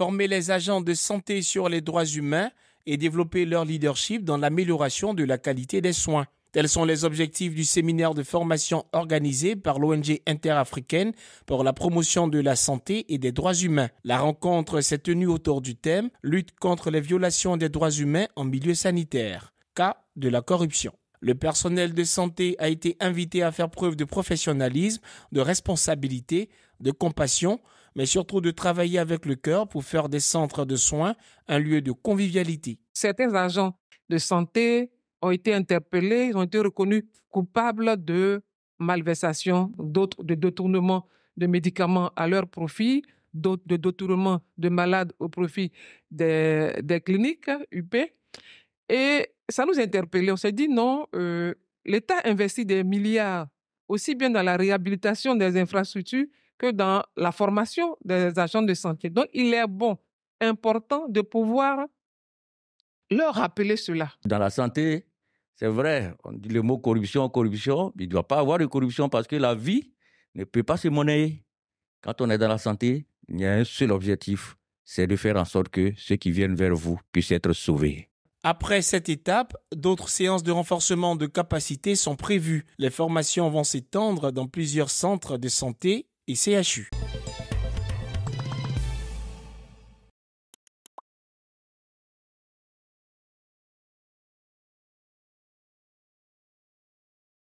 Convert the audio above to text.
former les agents de santé sur les droits humains et développer leur leadership dans l'amélioration de la qualité des soins. Tels sont les objectifs du séminaire de formation organisé par l'ONG interafricaine pour la promotion de la santé et des droits humains. La rencontre s'est tenue autour du thème Lutte contre les violations des droits humains en milieu sanitaire, cas de la corruption. Le personnel de santé a été invité à faire preuve de professionnalisme, de responsabilité, de compassion, mais surtout de travailler avec le cœur pour faire des centres de soins un lieu de convivialité. Certains agents de santé ont été interpellés, ils ont été reconnus coupables de malversation, d'autres de détournement de médicaments à leur profit, d'autres de détournement de malades au profit des, des cliniques UP. Et ça nous interpellait. On s'est dit non, euh, l'État investit des milliards aussi bien dans la réhabilitation des infrastructures que dans la formation des agents de santé. Donc, il est bon, important de pouvoir leur rappeler cela. Dans la santé, c'est vrai, on dit le mot corruption, corruption, il ne doit pas avoir de corruption parce que la vie ne peut pas se monnayer. Quand on est dans la santé, il y a un seul objectif, c'est de faire en sorte que ceux qui viennent vers vous puissent être sauvés. Après cette étape, d'autres séances de renforcement de capacité sont prévues. Les formations vont s'étendre dans plusieurs centres de santé et CHU.